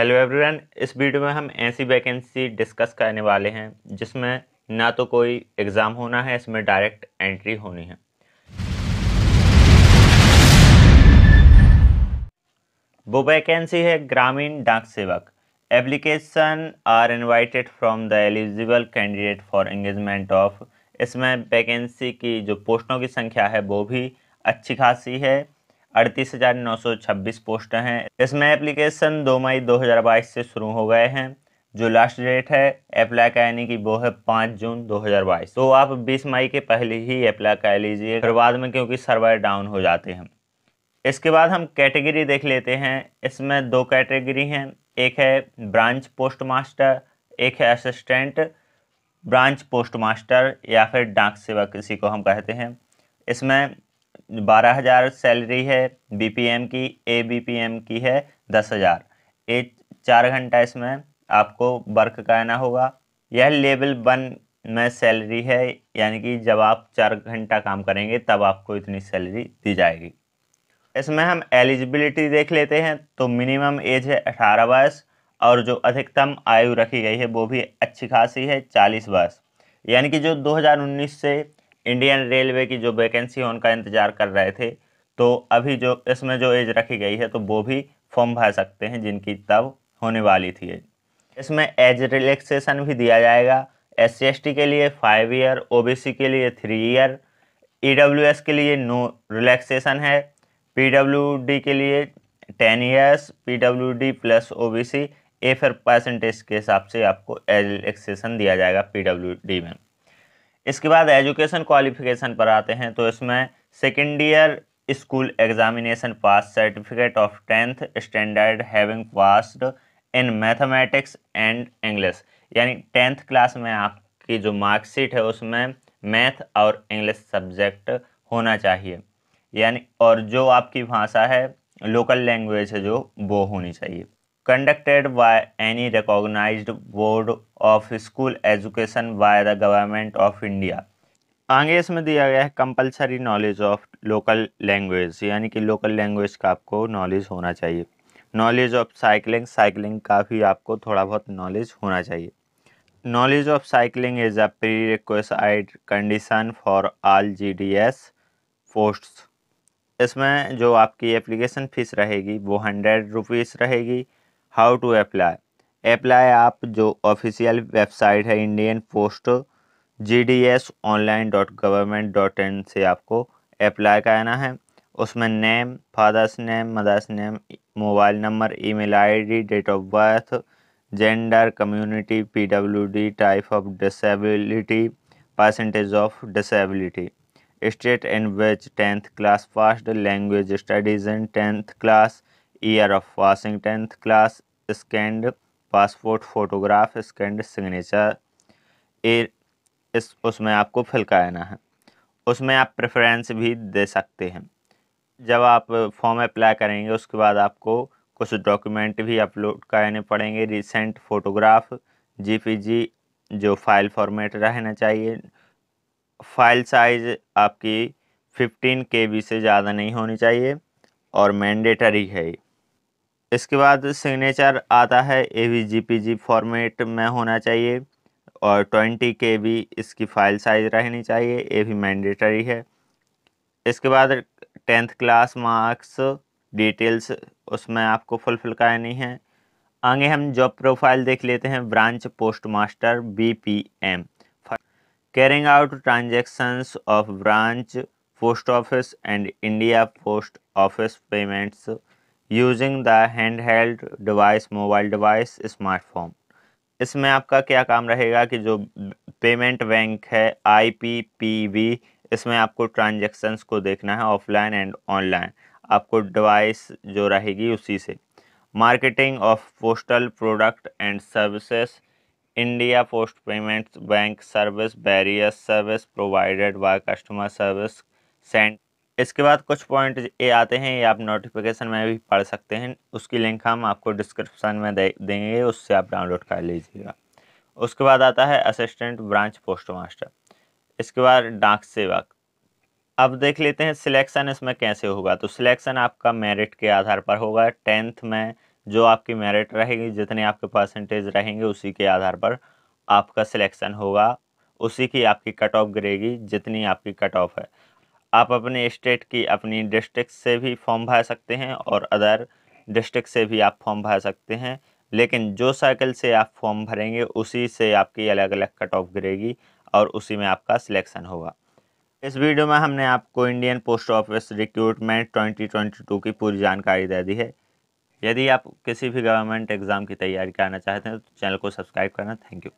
Hello everyone इस video में हम ऐसी वैकेंसी डिस्कस करने वाले हैं जिसमें ना तो कोई एग्ज़ाम होना है इसमें डायरेक्ट एंट्री होनी है वो वैकेंसी है ग्रामीण डाक सेवक application are invited from the eligible candidate for engagement of इसमें वैकेंसी की जो पोस्टों की संख्या है वो भी अच्छी खासी है अड़तीस हज़ार नौ सौ छब्बीस पोस्ट हैं इसमें एप्लीकेशन दो मई दो हज़ार बाईस से शुरू हो गए हैं जो लास्ट डेट है अप्लाई करने यानी कि वो है पाँच जून 2022 तो आप 20 मई के पहले ही अप्लाई कर लीजिए फिर बाद में क्योंकि सर्वर डाउन हो जाते हैं इसके बाद हम कैटेगरी देख लेते हैं इसमें दो कैटेगरी हैं एक है ब्रांच पोस्ट मास्टर एक है असिस्टेंट ब्रांच पोस्ट मास्टर या फिर डाक सेवा किसी को हम कहते हैं इसमें बारह हज़ार सैलरी है बीपीएम की ए बीपीएम की है दस हज़ार ए चार घंटा इसमें आपको वर्क करना होगा यह लेवल वन में सैलरी है यानी कि जब आप चार घंटा काम करेंगे तब आपको इतनी सैलरी दी जाएगी इसमें हम एलिजिबिलिटी देख लेते हैं तो मिनिमम एज है अठारह वर्ष और जो अधिकतम आयु रखी गई है वो भी अच्छी खासी है चालीस वर्ष यानी कि जो 2019 से इंडियन रेलवे की जो वैकेंसी है उनका इंतज़ार कर रहे थे तो अभी जो इसमें जो एज रखी गई है तो वो भी फॉर्म भर सकते हैं जिनकी तब होने वाली थी इसमें एज रिलैक्सेशन भी दिया जाएगा एस सी के लिए फाइव ईयर ओ के लिए थ्री ईयर ई के लिए नो रिलैक्सेशन है पी के लिए ten years P W D plus O B C A फिर परसेंटेज के हिसाब से आपको एज रिलैक्सेशन दिया जाएगा पी डब्ल्यू डी में इसके बाद एजुकेशन क्वालिफिकेशन पर आते हैं तो इसमें secondary school examination pass certificate of tenth standard having passed in mathematics and English यानी टेंथ क्लास में आपकी जो मार्कशीट है उसमें मैथ और इंग्लिश सब्जेक्ट होना चाहिए यानी और जो आपकी भाषा है लोकल लैंग्वेज है जो वो होनी चाहिए conducted by any recognized board of school education by the government of India. आगे इसमें दिया गया है compulsory knowledge of local language यानी कि लोकल लैंग्वेज का आपको नॉलेज होना चाहिए नॉलेज ऑफ साइकिलिंग साइकिलिंग का भी आपको थोड़ा बहुत नॉलेज होना चाहिए knowledge of cycling is a pre request condition for all G D S posts इसमें जो आपकी एप्लीकेशन फ़ीस रहेगी वो हंड्रेड रुपीज़ रहेगी हाउ टू अप्लाई अप्लाई आप जो ऑफिशियल वेबसाइट है Indian post G D S online dot गवर्नमेंट डॉट इन से आपको अप्लाई करना है उसमें name father's name mother's name mobile number email ID, date of birth gender community PWD type of disability percentage of disability state and which tenth class fast language studies in tenth class year of passing tenth class scanned passport photograph scanned signature ए इस उसमें आपको fill करना है उसमें आप preference भी दे सकते हैं जब आप फॉर्म अप्लाई करेंगे उसके बाद आपको कुछ डॉक्यूमेंट भी अपलोड कराने पड़ेंगे रिसेंट फ़ोटोग्राफ जीपीजी जो फाइल फॉर्मेट रहना चाहिए फाइल साइज आपकी फिफ्टीन के से ज़्यादा नहीं होनी चाहिए और मैंडेटरी है इसके बाद सिग्नेचर आता है A V G P G format में होना चाहिए और ट्वेंटी के बी इसकी फ़ाइल साइज़ रहनी चाहिए ये भी मैंडेटरी है इसके बाद टेंथ क्लास मार्क्स डिटेल्स उसमें आपको फुलफिल करनी है आगे हम जॉब प्रोफाइल देख लेते हैं branch post master B P M carrying out transactions of branch post office and India post office payments using the hand held device mobile device smartphone इसमें आपका क्या काम रहेगा कि जो पेमेंट बैंक है आई पी पी वी इसमें आपको ट्रांजेक्शन्स को देखना है ऑफलाइन एंड ऑनलाइन आपको डिवाइस जो रहेगी उसी से marketing of postal product and services India post payments bank service barrier service provided by customer service cent इसके बाद कुछ पॉइंट ये आते हैं ये आप नोटिफिकेशन में भी पढ़ सकते हैं उसकी लिंक हम आपको डिस्क्रिप्शन में दे देंगे उससे आप डाउनलोड कर लीजिएगा उसके बाद आता है असिस्टेंट ब्रांच पोस्ट मास्टर इसके बाद डाक सेवक अब देख लेते हैं सिलेक्शन इसमें कैसे होगा तो सिलेक्शन आपका मेरिट के आधार पर होगा टेंथ में जो आपकी मेरिट रहेगी जितने आपके परसेंटेज रहेंगे उसी के आधार पर आपका सिलेक्शन होगा उसी की आपकी कट ऑफ गिरेगी जितनी आपकी कट ऑफ है आप अपने स्टेट की अपनी डिस्ट्रिक्ट से भी फॉर्म भर सकते हैं और अदर डिस्ट्रिक्ट से भी आप फॉर्म भर सकते हैं लेकिन जो साइकिल से आप फॉर्म भरेंगे उसी से आपकी अलग अलग कट ऑफ गिरेगी और उसी में आपका सिलेक्शन होगा इस वीडियो में हमने आपको इंडियन पोस्ट ऑफिस रिक्रूटमेंट 2022 की पूरी जानकारी दे दी है यदि आप किसी भी गवर्नमेंट एग्ज़ाम की तैयारी करना चाहते हैं तो चैनल को सब्सक्राइब करना थैंक यू